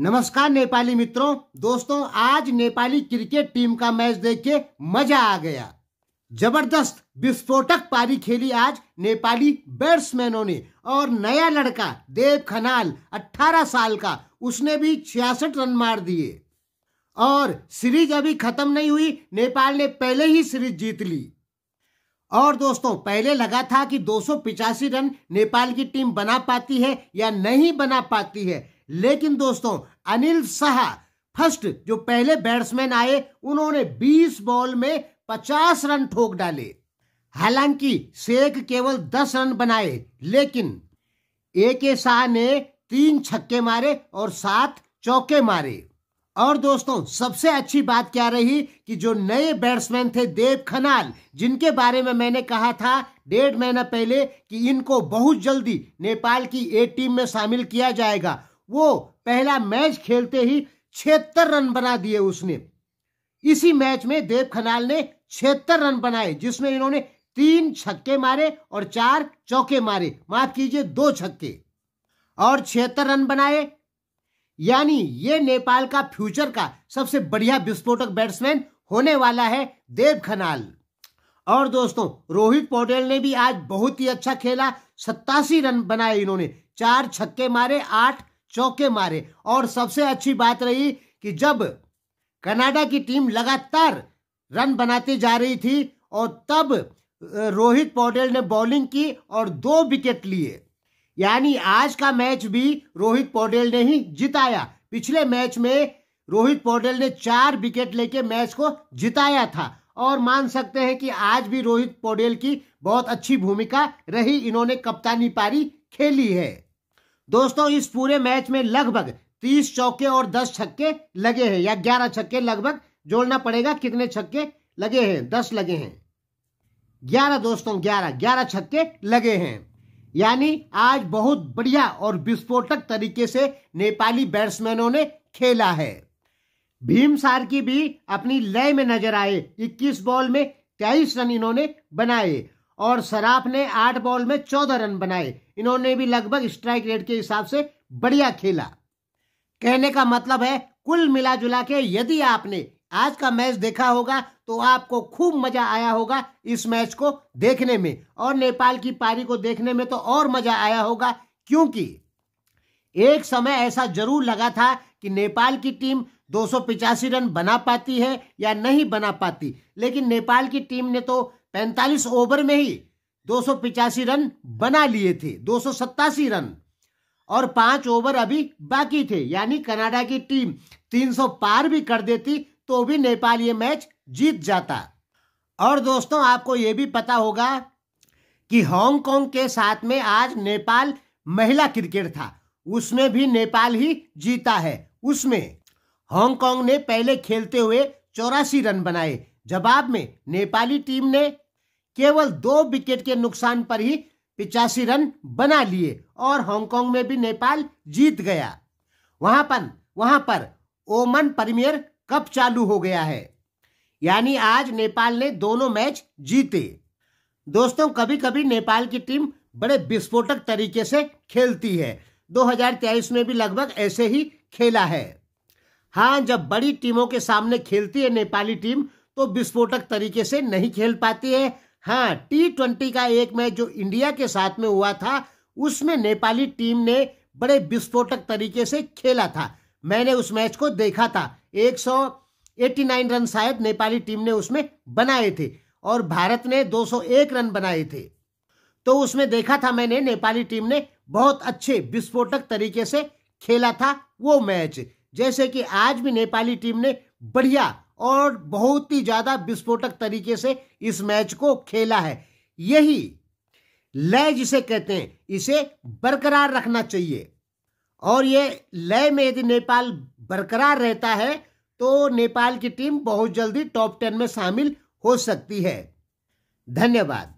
नमस्कार नेपाली मित्रों दोस्तों आज नेपाली क्रिकेट टीम का मैच देख के मजा आ गया जबरदस्त विस्फोटक पारी खेली आज नेपाली बैट्समैनों ने और नया लड़का देव खनाल 18 साल का उसने भी छियासठ रन मार दिए और सीरीज अभी खत्म नहीं हुई नेपाल ने पहले ही सीरीज जीत ली और दोस्तों पहले लगा था कि दो रन नेपाल की टीम बना पाती है या नहीं बना पाती है लेकिन दोस्तों अनिल शाह फर्स्ट जो पहले बैट्समैन आए उन्होंने 20 बॉल में 50 रन ठोक डाले हालांकि शेख केवल 10 रन बनाए लेकिन ए के शाह ने तीन छक्के मारे और सात चौके मारे और दोस्तों सबसे अच्छी बात क्या रही कि जो नए बैट्समैन थे देव खनाल जिनके बारे में मैंने कहा था डेढ़ महीना पहले कि इनको बहुत जल्दी नेपाल की ए टीम में शामिल किया जाएगा वो पहला मैच खेलते ही छिहत्तर रन बना दिए उसने इसी मैच में देव खनाल ने छिहत्तर रन बनाए जिसमें इन्होंने तीन छक्के मारे और चार चौके मारे माफ कीजिए दो छक्के और छिहत्तर रन बनाए यानी ये नेपाल का फ्यूचर का सबसे बढ़िया विस्फोटक बैट्समैन होने वाला है देव खनाल और दोस्तों रोहित पौडेल ने भी आज बहुत ही अच्छा खेला सत्तासी रन बनाए इन्होंने चार छक्के मारे आठ चौके मारे और सबसे अच्छी बात रही कि जब कनाडा की टीम लगातार रन बनाती जा रही थी और तब रोहित पौडेल ने बॉलिंग की और दो विकेट लिए यानी आज का मैच भी रोहित पौडेल ने ही जिताया पिछले मैच में रोहित पौडेल ने चार विकेट लेके मैच को जिताया था और मान सकते हैं कि आज भी रोहित पौडेल की बहुत अच्छी भूमिका रही इन्होंने कप्तानी पारी खेली है दोस्तों इस पूरे मैच में लगभग तीस चौके और दस छक्के लगे हैं या ग्यारह छक्के लगभग जोड़ना पड़ेगा कितने छक्के लगे हैं दस लगे हैं ग्यारह दोस्तों ग्यारह ग्यारह छक्के लगे हैं यानी आज बहुत बढ़िया और विस्फोटक तरीके से नेपाली बैट्समैनों ने खेला है भीम की भी अपनी लय में नजर आए 21 बॉल में तेईस रन इन्होंने बनाए और सराफ ने आठ बॉल में चौदह रन बनाए इन्होंने भी लगभग स्ट्राइक रेट के हिसाब से बढ़िया खेला कहने का मतलब है कुल मिला जुला के यदि आपने आज का मैच देखा होगा तो आपको खूब मजा आया होगा इस मैच को देखने में और नेपाल की पारी को देखने में तो और मजा आया होगा क्योंकि एक समय ऐसा जरूर लगा था कि नेपाल की टीम दो रन बना पाती है या नहीं बना पाती लेकिन नेपाल की टीम ने तो पैंतालीस ओवर में ही दो रन बना लिए थे दो रन और पांच ओवर अभी बाकी थे यानी कनाडा की टीम 300 पार भी कर देती तो भी नेपाल ये मैच जीत जाता और दोस्तों आपको ये भी पता होगा कि हांगकांग के साथ में आज नेपाल महिला क्रिकेट था उसमें भी नेपाल ही जीता है उसमें हांगकांग ने पहले खेलते हुए चौरासी रन बनाए जवाब में नेपाली टीम ने केवल दो विकेट के नुकसान पर ही पिचासी रन बना लिए और हांगकांग में भी नेपाल जीत गया वहां पर वहां पर ओमन प्रीमियर कप चालू हो गया है यानी आज नेपाल ने दोनों मैच जीते दोस्तों कभी कभी नेपाल की टीम बड़े विस्फोटक तरीके से खेलती है 2023 में भी लगभग ऐसे ही खेला है हाँ जब बड़ी टीमों के सामने खेलती है नेपाली टीम तो विस्फोटक तरीके से नहीं खेल पाती है हाँ टी ट्वेंटी का एक मैच जो इंडिया के साथ में हुआ था उसमें नेपाली टीम ने बड़े विस्फोटक तरीके से खेला था मैंने उस मैच को देखा था 189 रन शायद नेपाली टीम ने उसमें बनाए थे और भारत ने 201 रन बनाए थे तो उसमें देखा था मैंने नेपाली टीम ने बहुत अच्छे विस्फोटक तरीके से खेला था वो मैच जैसे कि आज भी नेपाली टीम ने बढ़िया और बहुत ही ज्यादा विस्फोटक तरीके से इस मैच को खेला है यही लय जिसे कहते हैं इसे बरकरार रखना चाहिए और ये लय में यदि नेपाल बरकरार रहता है तो नेपाल की टीम बहुत जल्दी टॉप टेन में शामिल हो सकती है धन्यवाद